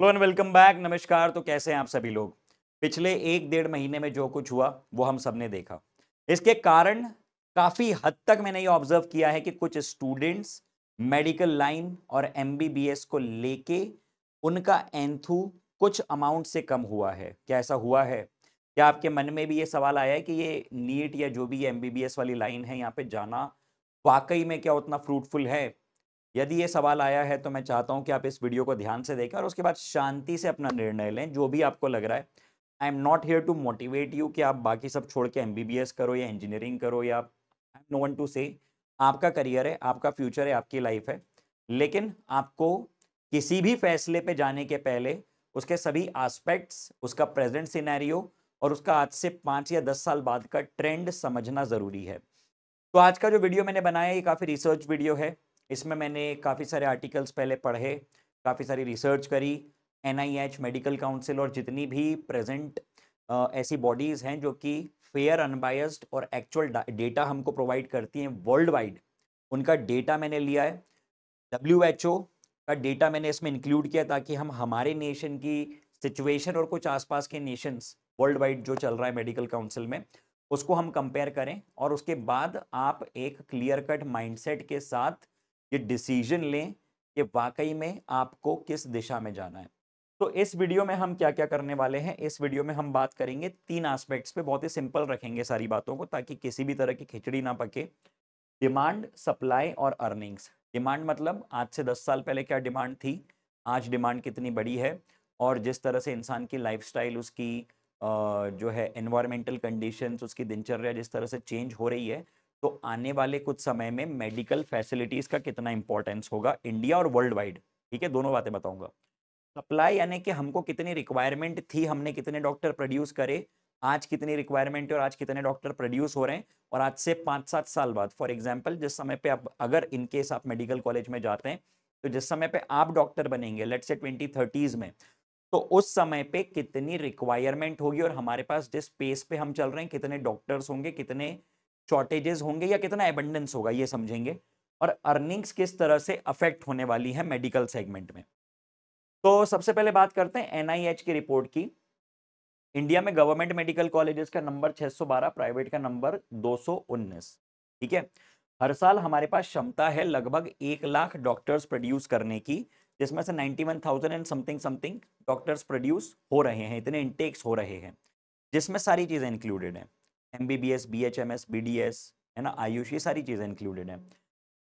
hello and welcome back नमस्कार तो कैसे हैं आप सभी लोग पिछले एक डेढ़ महीने में जो कुछ हुआ वो हम सब ने देखा इसके कारण काफ़ी हद तक मैंने ये ऑब्जर्व किया है कि कुछ स्टूडेंट्स मेडिकल लाइन और एमबीबीएस को लेके उनका एंथू कुछ अमाउंट से कम हुआ है क्या ऐसा हुआ है क्या आपके मन में भी ये सवाल आया है कि ये नीट या जो भी एम वाली लाइन है यहाँ पे जाना वाकई में क्या उतना फ्रूटफुल है यदि ये सवाल आया है तो मैं चाहता हूँ कि आप इस वीडियो को ध्यान से देखें और उसके बाद शांति से अपना निर्णय लें जो भी आपको लग रहा है I am not here to motivate you कि आप बाकी सब छोड़ के एम करो या इंजीनियरिंग करो या I am no one to से आपका करियर है आपका फ्यूचर है आपकी लाइफ है लेकिन आपको किसी भी फैसले पे जाने के पहले उसके सभी आस्पेक्ट्स उसका प्रेजेंट सिनेरियो और उसका आज से पाँच या दस साल बाद का ट्रेंड समझना ज़रूरी है तो आज का जो वीडियो मैंने बनाया ये काफ़ी रिसर्च वीडियो है इसमें मैंने काफ़ी सारे आर्टिकल्स पहले पढ़े काफ़ी सारी रिसर्च करी एन मेडिकल काउंसिल और जितनी भी प्रेजेंट ऐसी बॉडीज़ हैं जो कि फेयर अनबायस्ड और एक्चुअल डेटा हमको प्रोवाइड करती हैं वर्ल्ड वाइड उनका डेटा मैंने लिया है डब्ल्यू एच ओ का डेटा मैंने इसमें इंक्लूड किया ताकि हम हमारे नेशन की सिचुएशन और कुछ आसपास के नेशंस वर्ल्ड वाइड जो चल रहा है मेडिकल काउंसिल में उसको हम कंपेयर करें और उसके बाद आप एक क्लियर कट माइंडसेट के साथ ये डिसीजन लें कि वाकई में आपको किस दिशा में जाना है तो इस वीडियो में हम क्या क्या करने वाले हैं इस वीडियो में हम बात करेंगे तीन आस्पेक्ट्स पे बहुत ही सिंपल रखेंगे सारी बातों को ताकि किसी भी तरह की खिचड़ी ना पके डिमांड सप्लाई और अर्निंग्स डिमांड मतलब आज से दस साल पहले क्या डिमांड थी आज डिमांड कितनी बड़ी है और जिस तरह से इंसान की लाइफ उसकी जो है एनवायरमेंटल कंडीशंस उसकी दिनचर्या जिस तरह से चेंज हो रही है तो आने वाले कुछ समय में मेडिकल फैसिलिटीज का कितना इंपॉर्टेंस होगा इंडिया और वर्ल्ड वाइड ठीक है दोनों बातें बताऊंगा सप्लाई यानी कि हमको कितनी रिक्वायरमेंट थी हमने कितने डॉक्टर प्रोड्यूस करे आज कितनी रिक्वायरमेंट है और आज कितने डॉक्टर प्रोड्यूस हो रहे हैं और आज से पाँच सात साल बाद फॉर एग्जाम्पल जिस समय पे आप अगर इनकेस आप मेडिकल कॉलेज में जाते हैं तो जिस समय पे आप डॉक्टर बनेंगे लेट से ट्वेंटी थर्टीज में तो उस समय पे कितनी रिक्वायरमेंट होगी और हमारे पास जिस पेस पे हम चल रहे हैं कितने डॉक्टर्स होंगे कितने शॉर्टेजेस होंगे या कितना एबंडेंस होगा ये समझेंगे और अर्निंग्स किस तरह से अफेक्ट होने वाली है मेडिकल सेगमेंट में तो सबसे पहले बात करते हैं एनआईएच की रिपोर्ट की इंडिया में गवर्नमेंट मेडिकल कॉलेजेस का नंबर 612 प्राइवेट का नंबर 219 ठीक है हर साल हमारे पास क्षमता है लगभग एक लाख डॉक्टर्स प्रोड्यूस करने की जिसमें से 91,000 and something something doctors produce हो रहे हैं इतने इंटेक्स हो रहे हैं जिसमें सारी चीज़ें इंक्लूडेड हैं M B B S B H M S B D S है ना आयुष ये सारी चीज़ें इंक्लूडेड हैं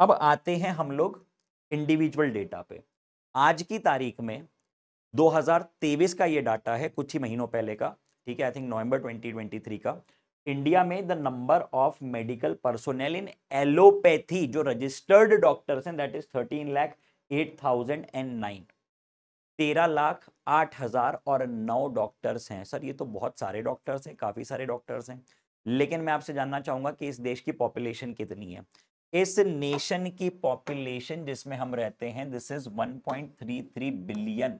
अब आते हैं हम लोग इंडिविजुअल डेटा पे आज की तारीख में 2023 का ये डाटा है कुछ ही महीनों पहले का ठीक है आई थिंक नवंबर 2023 का इंडिया में the number of medical personnel in allopathy जो रजिस्टर्ड डॉक्टर्स हैं that is thirteen lakh eight thousand and nine तेरह लाख आठ हजार और नौ डॉक्टर्स हैं सर ये तो बहुत सारे डॉक्टर्स हैं काफ़ी सारे डॉक्टर्स हैं लेकिन मैं आपसे जानना चाहूंगा कि इस देश की पॉपुलेशन कितनी है इस नेशन की पॉपुलेशन जिसमें हम रहते हैं this is 1.33 billion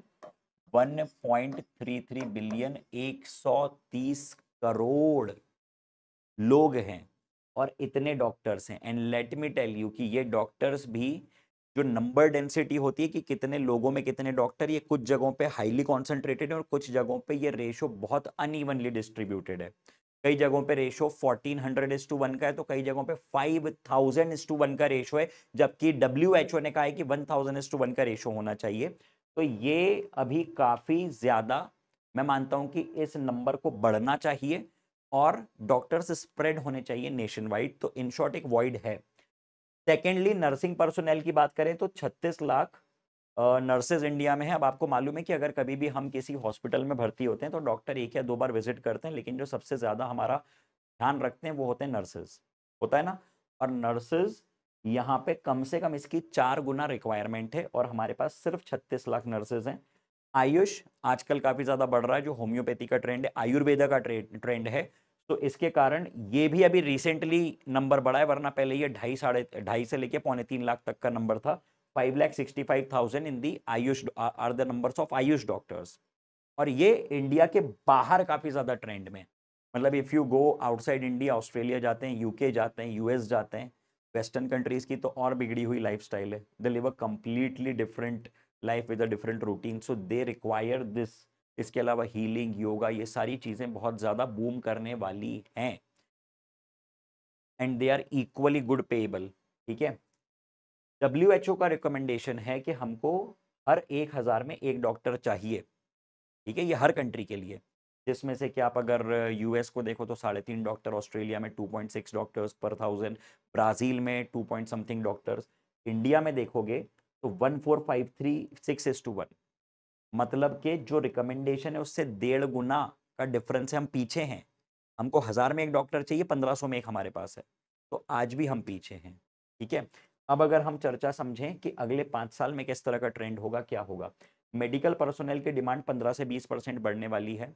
1.33 billion 130 crore लोग हैं और इतने डॉक्टर्स हैं and let me tell you कि ये डॉक्टर्स भी जो नंबर डेंसिटी होती है कि कितने लोगों में कितने डॉक्टर ये कुछ जगहों पे हाईली कॉन्सेंट्रेटेड है और कुछ जगहों पे ये रेशो बहुत अनइवनली डिस्ट्रीब्यूटेड है कई जगहों पे रेशो 1400 इज टू वन का है तो कई जगहों पे 5000 इज टू वन का रेशो है जबकि डब्ल्यू एच ओ ने कहा है कि 1000 इस टू वन का रेशो होना चाहिए तो ये अभी काफ़ी ज़्यादा मैं मानता हूँ कि इस नंबर को बढ़ना चाहिए और डॉक्टर्स स्प्रेड होने चाहिए नेशन वाइड तो इन शॉर्ट एक वाइड है सेकेंडली नर्सिंग पर्सोनल की बात करें तो छत्तीस लाख नर्सेज इंडिया में है अब आपको मालूम है कि अगर कभी भी हम किसी हॉस्पिटल में भर्ती होते हैं तो डॉक्टर एक या दो बार विजिट करते हैं लेकिन जो सबसे ज़्यादा हमारा ध्यान रखते हैं वो होते हैं नर्सेज होता है ना और नर्सेज यहाँ पे कम से कम इसकी चार गुना रिक्वायरमेंट है और हमारे पास सिर्फ छत्तीस लाख नर्सेज हैं आयुष आजकल काफ़ी ज़्यादा बढ़ रहा है जो होम्योपैथी का ट्रेंड है आयुर्वेदा का ट्रेंड है तो इसके कारण ये भी अभी रिसेंटली नंबर बढ़ा है वरना पहले ये ढाई साढ़े ढाई से लेके पौने तीन लाख तक का नंबर था five lakh sixty five thousand in the AYUSH are the numbers of AYUSH doctors और ये इंडिया के बाहर काफ़ी ज़्यादा ट्रेंड में मतलब if you go outside India Australia जाते हैं यूके जाते हैं यूएस जाते हैं वेस्टर्न कंट्रीज़ की तो और बिगड़ी हुई लाइफ स्टाइल है they live a completely different life with a different routine so they require this इसके अलावा हीलिंग योगा ये सारी चीज़ें बहुत ज़्यादा बूम करने वाली हैं and they are equally good payable ठीक है डब्ल्यू का रिकमेंडेशन है कि हमको हर एक हज़ार में एक डॉक्टर चाहिए ठीक है ये हर कंट्री के लिए जिसमें से कि आप अगर यूएस को देखो तो साढ़े तीन डॉक्टर ऑस्ट्रेलिया में two point six doctors per thousand Brazil में two point something doctors India में देखोगे तो one four five three six is to one मतलब कि जो रिकमेंडेशन है उससे डेढ़ गुना का डिफरेंस है हम पीछे हैं हमको हज़ार में एक डॉक्टर चाहिए पंद्रह सौ में एक हमारे पास है तो आज भी हम पीछे हैं ठीक है अब अगर हम चर्चा समझें कि अगले पाँच साल में किस तरह का ट्रेंड होगा क्या होगा मेडिकल पर्सोनल की डिमांड पंद्रह से बीस परसेंट बढ़ने वाली है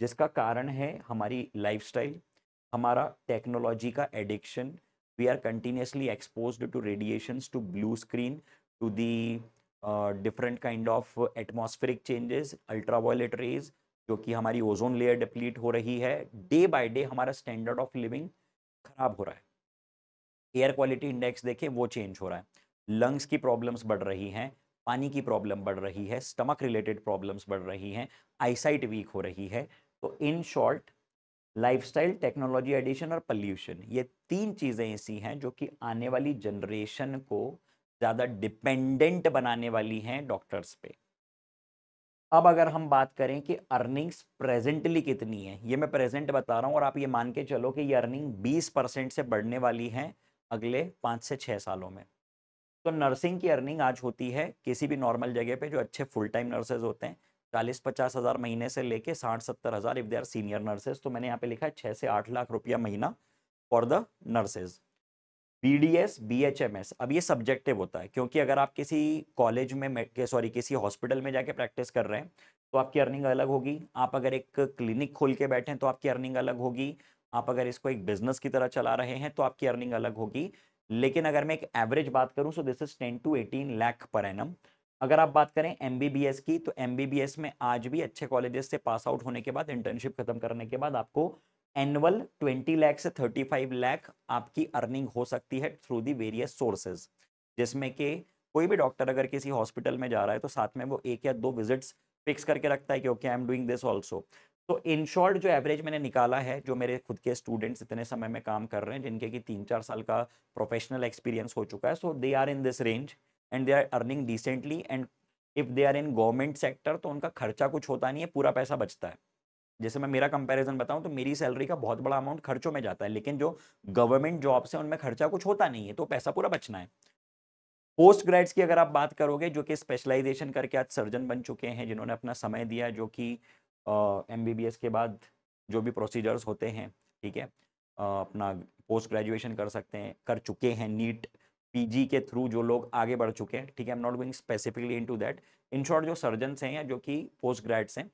जिसका कारण है हमारी लाइफस्टाइल हमारा टेक्नोलॉजी का addiction we are continuously expose to radiation to blue screen to the different kind of atmospheric changes ultraviolet rays जो कि हमारी ओजोन लेयर डिप्लीट हो रही है डे बाय डे हमारा स्टैंडर्ड ऑफ लिविंग खराब हो रहा है एयर क्वालिटी इंडेक्स देखें वो चेंज हो रहा है लंग्स की प्रॉब्लम्स बढ़ रही हैं पानी की प्रॉब्लम बढ़ रही है स्टमक रिलेटेड प्रॉब्लम्स बढ़ रही हैं आईसाइट वीक हो रही है तो in short lifestyle technology addiction और पल्यूशन ये तीन चीज़ें ऐसी हैं जो कि आने वाली जनरेशन को ज़्यादा डिपेंडेंट बनाने वाली हैं डॉक्टर्स पे अब अगर हम बात करें कि अर्निंग्स प्रेजेंटली कितनी है ये मैं प्रेजेंट बता रहा हूँ और आप ये मान के चलो कि ये अर्निंग 20 परसेंट से बढ़ने वाली है अगले पाँच से छः सालों में तो नर्सिंग की अर्निंग आज होती है किसी भी नॉर्मल जगह पे जो अच्छे फुल टाइम नर्सेज होते हैं चालीस पचास हज़ार महीने से लेके साठ सत्तर हज़ार if they are senior nurses तो मैंने यहाँ पे लिखा है छः से आठ लाख रुपया महीना for the nurses B D S B H M S अब ये सब्जेक्टिव होता है क्योंकि अगर आप किसी कॉलेज में सॉरी किसी हॉस्पिटल में जाके प्रैक्टिस कर रहे हैं तो आपकी अर्निंग अलग होगी आप अगर एक क्लिनिक खोल के बैठे तो आपकी अर्निंग अलग होगी आप अगर इसको एक बिजनेस की तरह चला रहे हैं तो आपकी अर्निंग अलग होगी लेकिन अगर मैं एक एवरेज बात करूं so this is ten to eighteen lakh per एन अगर आप बात करें एम की तो एम में आज भी अच्छे कॉलेजेस से पास आउट होने के बाद इंटर्नशिप खत्म करने के बाद आपको एनुअल 20 लाख से 35 लाख आपकी अर्निंग हो सकती है थ्रू दी वेरियस सोर्सेज जिसमें कि कोई भी डॉक्टर अगर किसी हॉस्पिटल में जा रहा है तो साथ में वो एक या दो विजिट्स फिक्स करके रखता है कि okay I am doing this also तो इन शॉर्ट जो एवरेज मैंने निकाला है जो मेरे खुद के स्टूडेंट्स इतने समय में काम कर रहे हैं जिनके कि तीन चार साल का प्रोफेशनल एक्सपीरियंस हो चुका है so they are in this range and they are earning decently and if they are in government sector तो उनका खर्चा कुछ होता नहीं है पूरा पैसा बचता है जैसे मैं मेरा कंपैरिजन बताऊं तो मेरी सैलरी का बहुत बड़ा अमाउंट खर्चों में जाता है लेकिन जो गवर्नमेंट जॉब्स हैं उनमें खर्चा कुछ होता नहीं है तो पैसा पूरा बचना है पोस्ट ग्रेड्स की अगर आप बात करोगे जो कि स्पेशलाइजेशन करके आज सर्जन बन चुके हैं जिन्होंने अपना समय दिया जो कि एम uh, के बाद जो भी प्रोसीजर्स होते हैं ठीक है uh, अपना पोस्ट ग्रेजुएशन कर सकते हैं कर चुके हैं नीट पीजी के थ्रू जो लोग आगे बढ़ चुके हैं ठीक है I am not going specifically into that in short जो सर्जन हैं या जो कि पोस्ट ग्रेड्स हैं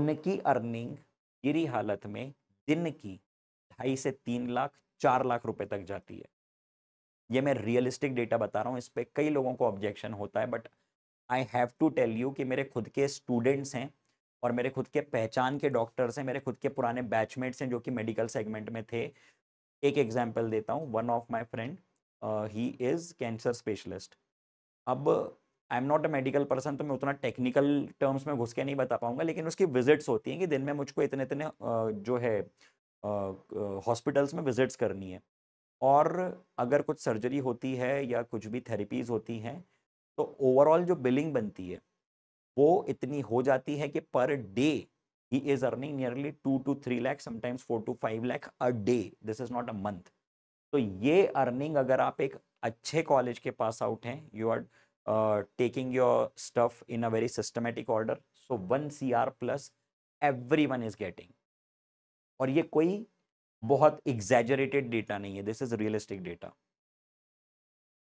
उनकी अर्निंग गिरी हालत में दिन की ढाई से तीन लाख चार लाख रुपए तक जाती है ये मैं रियलिस्टिक डेटा बता रहा हूँ इस पर कई लोगों को ऑब्जेक्शन होता है but I have to tell you कि मेरे खुद के स्टूडेंट्स हैं और मेरे खुद के पहचान के डॉक्टर्स हैं मेरे खुद के पुराने बैचमेट्स हैं जो कि मेडिकल सेगमेंट में थे एक एग्जाम्पल देता हूँ one of my friend he is cancer specialist अब I am not a medical person तो मैं उतना टेक्निकल टर्म्स में घुस के नहीं बता पाऊंगा लेकिन उसकी विजिट्स होती हैं कि दिन में मुझको इतने इतने जो है हॉस्पिटल्स में विजिट्स करनी है और अगर कुछ सर्जरी होती है या कुछ भी थेरेपीज होती हैं तो ओवरऑल जो बिलिंग बनती है वो इतनी हो जाती है कि per day he is earning nearly two two three lakh sometimes four to five lakh a day this is not a month तो ये अर्निंग अगर आप एक अच्छे कॉलेज के पास आउट हैं you are taking your stuff in a very systematic order so one C R plus every one is getting और ये कोई बहुत एग्जैजरेटेड डेटा नहीं है दिस इज रियलिस्टिक डेटा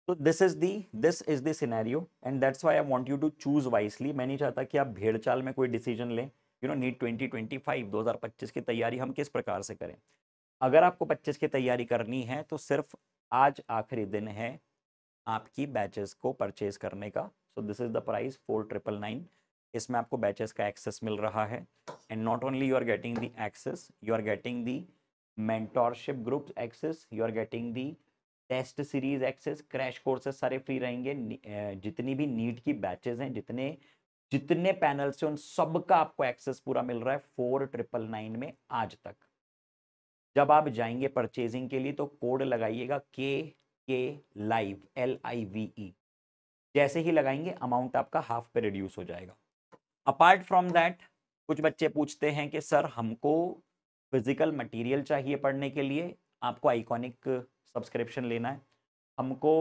तो this is the this is the scenario and that's why I want you to choose wisely मैं नहीं चाहता कि आप भेड़चाल में कोई डिसीजन लें you know NEET twenty twenty five दो हज़ार पच्चीस की तैयारी हम किस प्रकार से करें अगर आपको पच्चीस की तैयारी करनी है तो सिर्फ आज आखिरी दिन है आपकी बैचेस को परचेज करने का so this is the price four triple nine इसमें आपको बैचेस का एक्सेस मिल रहा है and not only you are getting the access you are getting the mentorship group access you are getting the test series access crash courses सारे free रहेंगे जितनी भी नीट की बैचेज हैं जितने जितने पैनल से उन सब का आपको एक्सेस पूरा मिल रहा है फोर ट्रिपल नाइन में आज तक जब आप जाएंगे परचेजिंग के लिए तो कोड लगाइएगा के के live L I V E जैसे ही लगाएंगे अमाउंट आपका हाफ पे रिड्यूस हो जाएगा अपार्ट फ्रॉम दैट कुछ बच्चे पूछते हैं कि सर हमको फिजिकल मटेरियल चाहिए पढ़ने के लिए आपको आइकॉनिक सब्सक्रिप्शन लेना है हमको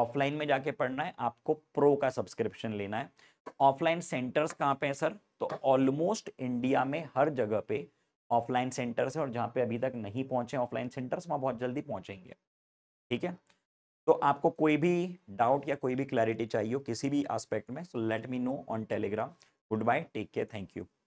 ऑफलाइन में जाके पढ़ना है आपको प्रो का सब्सक्रिप्शन लेना है ऑफलाइन सेंटर्स कहाँ पे हैं सर तो ऑलमोस्ट इंडिया में हर जगह पे ऑफलाइन सेंटर्स है और जहाँ पे अभी तक नहीं पहुँचे ऑफलाइन सेंटर्स वहाँ बहुत जल्दी पहुँचेंगे ठीक है तो आपको कोई भी डाउट या कोई भी क्लैरिटी चाहिए हो किसी भी एस्पेक्ट में so let me know on Telegram good bye take care thank you